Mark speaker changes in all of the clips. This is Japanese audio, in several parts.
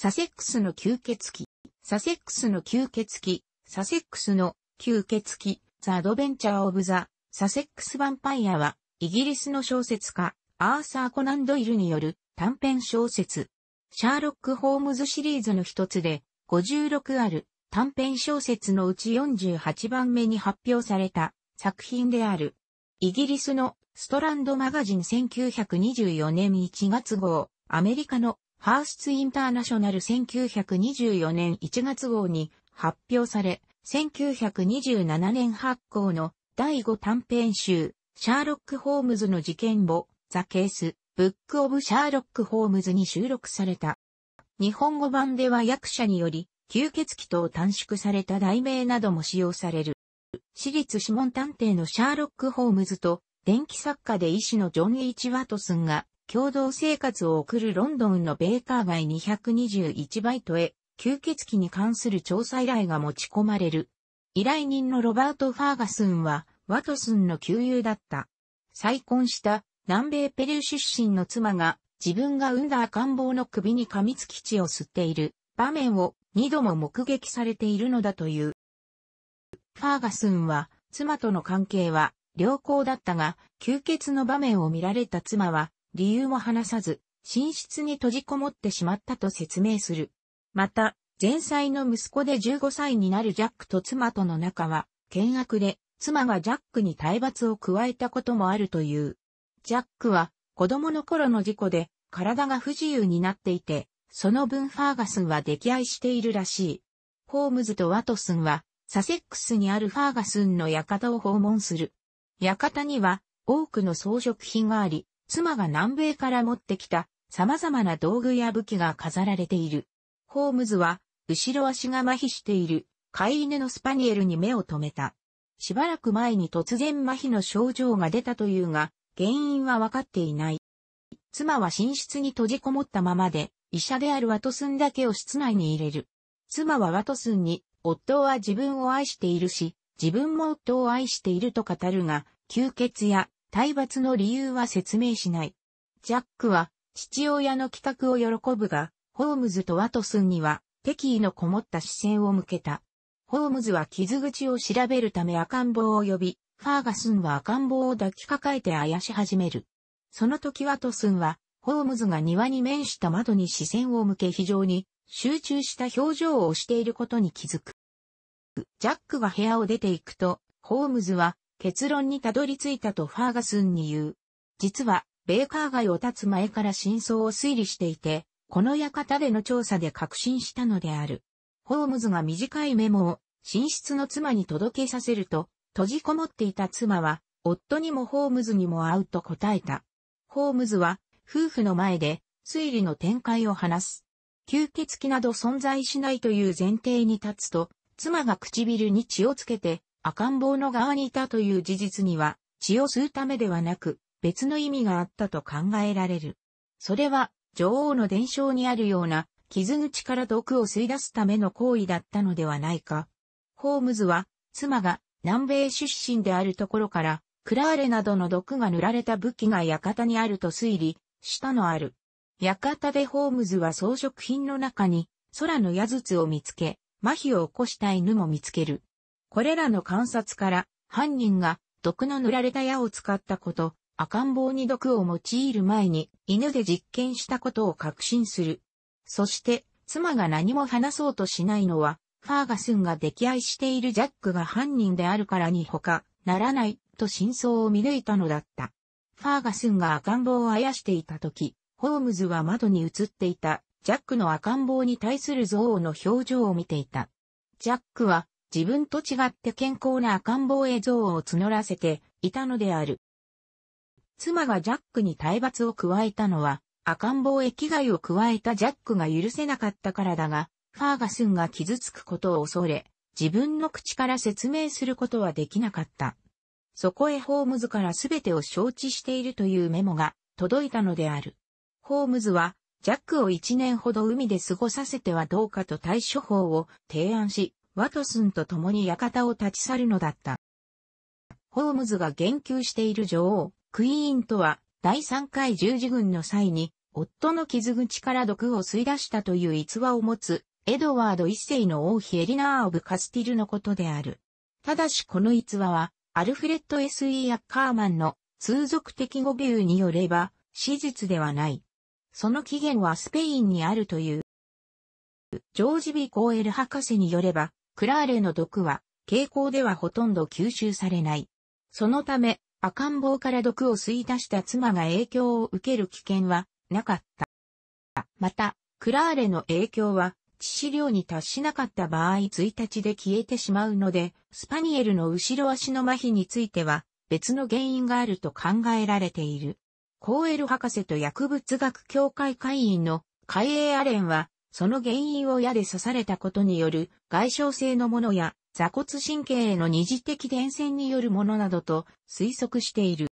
Speaker 1: サセックスの吸血鬼、サセックスの吸血鬼、サセックスの吸血鬼、ザ・アドベンチャー・オブ・ザ・サセックス・ヴァンパイアは、イギリスの小説家、アーサー・コナン・ドイルによる短編小説、シャーロック・ホームズシリーズの一つで、56ある短編小説のうち48番目に発表された作品である。イギリスのストランドマガジン1924年1月号、アメリカのハースツインターナショナル1924年1月号に発表され、1927年発行の第5短編集、シャーロック・ホームズの事件簿、ザ・ケース、ブック・オブ・シャーロック・ホームズに収録された。日本語版では役者により、吸血鬼と短縮された題名なども使用される。私立諮問探偵のシャーロック・ホームズと、電気作家で医師のジョン・イーチ・ワトスンが、共同生活を送るロンドンのベーカー街221バイトへ、吸血鬼に関する調査依頼が持ち込まれる。依頼人のロバート・ファーガスンは、ワトスンの旧友だった。再婚した南米ペルー出身の妻が自分が産んだ赤ん坊の首に噛みつき血を吸っている場面を二度も目撃されているのだという。ファーガスンは妻との関係は良好だったが、吸血の場面を見られた妻は理由も話さず、寝室に閉じこもってしまったと説明する。また、前妻の息子で15歳になるジャックと妻との仲は、険悪で、妻がジャックに体罰を加えたこともあるという。ジャックは、子供の頃の事故で、体が不自由になっていて、その分ファーガスンは溺愛しているらしい。ホームズとワトスンは、サセックスにあるファーガスンの館を訪問する。館には、多くの装飾品があり、妻が南米から持ってきた様々な道具や武器が飾られている。ホームズは、後ろ足が麻痺している、飼い犬のスパニエルに目を留めた。しばらく前に突然麻痺の症状が出たというが、原因はわかっていない。妻は寝室に閉じこもったままで、医者であるワトスンだけを室内に入れる。妻はワトスンに、夫は自分を愛しているし、自分も夫を愛していると語るが、吸血や体罰の理由は説明しない。ジャックは父親の帰宅を喜ぶが、ホームズとワトスンには敵意のこもった視線を向けた。ホームズは傷口を調べるため赤ん坊を呼び、ファーガスンは赤ん坊を抱きかかえてあやし始める。その時ワトスンは、ホームズが庭に面した窓に視線を向け非常に集中した表情をしていることに気づく。ジャックが部屋を出ていくと、ホームズは結論にたどり着いたとファーガスンに言う。実は、ベーカー街を立つ前から真相を推理していて、この館での調査で確信したのである。ホームズが短いメモを寝室の妻に届けさせると、閉じこもっていた妻は、夫にもホームズにも会うと答えた。ホームズは、夫婦の前で、推理の展開を話す。吸血鬼など存在しないという前提に立つと、妻が唇に血をつけて、赤ん坊の側にいたという事実には、血を吸うためではなく、別の意味があったと考えられる。それは、女王の伝承にあるような、傷口から毒を吸い出すための行為だったのではないか。ホームズは、妻が南米出身であるところから、クラーレなどの毒が塗られた武器が館にあると推理したのある。館でホームズは装飾品の中に空の矢筒を見つけ、麻痺を起こした犬も見つける。これらの観察から犯人が毒の塗られた矢を使ったこと、赤ん坊に毒を用いる前に犬で実験したことを確信する。そして妻が何も話そうとしないのはファーガスンが溺愛しているジャックが犯人であるからに他ならないと真相を見抜いたのだった。ファーガスンが赤ん坊をあやしていた時、ホームズは窓に映っていたジャックの赤ん坊に対する憎悪の表情を見ていた。ジャックは自分と違って健康な赤ん坊へ憎悪を募らせていたのである。妻がジャックに体罰を加えたのは、赤ん坊へ危害を加えたジャックが許せなかったからだが、ファーガスンが傷つくことを恐れ、自分の口から説明することはできなかった。そこへホームズから全てを承知しているというメモが届いたのである。ホームズは、ジャックを一年ほど海で過ごさせてはどうかと対処法を提案し、ワトスンと共に館を立ち去るのだった。ホームズが言及している女王、クイーンとは、第3回十字軍の際に、夫の傷口から毒を吸い出したという逸話を持つ、エドワード一世の王妃エリナー・オブ・カスティルのことである。ただしこの逸話は、アルフレッド・ S.E. アッカーマンの通俗的語尾によれば、史実ではない。その起源はスペインにあるという。ジョージ・ビー・コーエル博士によれば、クラーレの毒は、傾向ではほとんど吸収されない。そのため、赤ん坊から毒を吸い出した妻が影響を受ける危険はなかった。また、クラーレの影響は、致死量に達しなかった場合1日で消えてしまうので、スパニエルの後ろ足の麻痺については別の原因があると考えられている。コーエル博士と薬物学協会会員のカイエー・アレンはその原因を矢で刺されたことによる外傷性のものや座骨神経への二次的伝染によるものなどと推測している。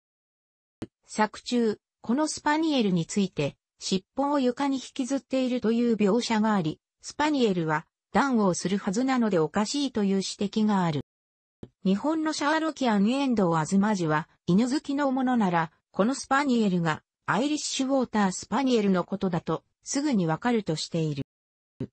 Speaker 1: 作中、このスパニエルについて、尻尾を床に引きずっているという描写があり、スパニエルは、暖をするはずなのでおかしいという指摘がある。日本のシャーロキアン・エンドウ・アズマジは、犬好きのものなら、このスパニエルが、アイリッシュ・ウォーター・スパニエルのことだと、すぐにわかるとしている。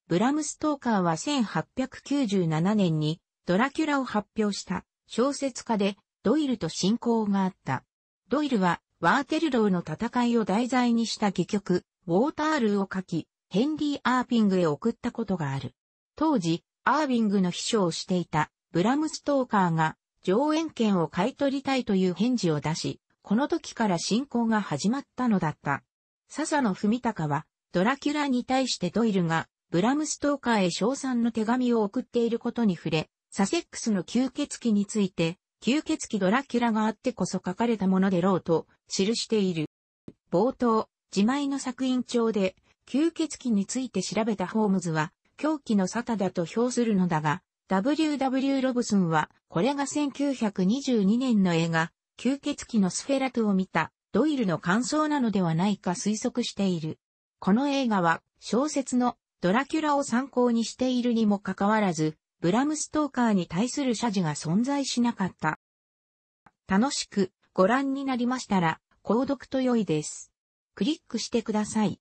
Speaker 1: ブラム・ストーカーは1897年にドラキュラを発表した小説家でドイルと親交があった。ドイルはワーテルローの戦いを題材にした戯曲、ウォータールーを書き、ヘンリー・アーピングへ送ったことがある。当時、アービングの秘書をしていたブラム・ストーカーが上演権を買い取りたいという返事を出し、この時から進行が始まったのだった。笹野文隆はドラキュラに対してドイルがブラムストーカーへ称賛の手紙を送っていることに触れ、サセックスの吸血鬼について、吸血鬼ドラキュラがあってこそ書かれたものでろうと記している。冒頭、自前の作品帳で、吸血鬼について調べたホームズは、狂気のサタだと評するのだが、W.W. ロブソンは、これが1922年の映画、吸血鬼のスフェラトを見た、ドイルの感想なのではないか推測している。この映画は、小説のドラキュラを参考にしているにもかかわらず、ブラムストーカーに対する謝辞が存在しなかった。楽しくご覧になりましたら、購読と良いです。クリックしてください。